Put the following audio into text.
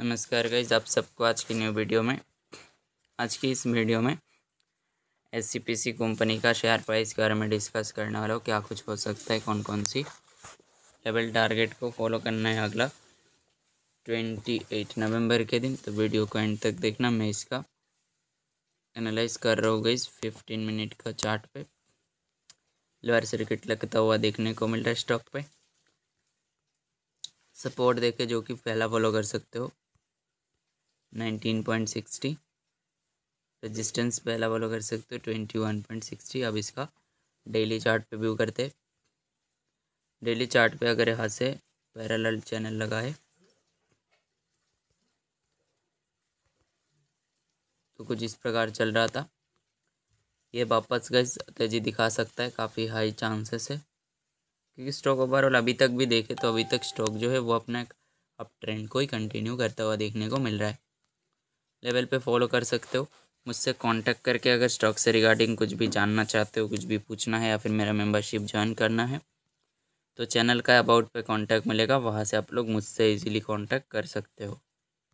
नमस्कार गाइज आप सबको आज की न्यू वीडियो में आज की इस वीडियो में एस कंपनी का शेयर प्राइस के बारे में डिस्कस करने वाला हूँ क्या कुछ हो सकता है कौन कौन सी लेवल टारगेट को फॉलो करना है अगला ट्वेंटी एट नवम्बर के दिन तो वीडियो को एंड तक देखना मैं इसका एनालाइज कर रहा हूँ गाइज फिफ्टीन मिनट का चार्ट पे लोअर सर्किट लगता हुआ देखने को मिल रहा है स्टॉक पे सपोर्ट देखे जो कि पहला फॉलो कर सकते हो नाइनटीन पॉइंट सिक्सटी रजिस्टेंस पहला वाला कर सकते हो ट्वेंटी वन पॉइंट सिक्सटी अब इसका डेली चार्ट पे व्यू करते डेली चार्ट पे अगर यहाँ से पैरल चैनल लगाए तो कुछ इस प्रकार चल रहा था ये वापस गए तेजी दिखा सकता है काफ़ी हाई चांसेस है क्योंकि स्टॉक ओवरऑल अभी तक भी देखे तो अभी तक स्टॉक जो है वो अपना अप ट्रेंड को ही कंटिन्यू करता हुआ देखने को मिल रहा है लेवल पे फॉलो कर सकते हो मुझसे कांटेक्ट करके अगर स्टॉक से रिगार्डिंग कुछ भी जानना चाहते हो कुछ भी पूछना है या फिर मेरा मेंबरशिप ज्वाइन करना है तो चैनल का अबाउट पे कांटेक्ट मिलेगा वहाँ से आप लोग मुझसे इजीली कांटेक्ट कर सकते हो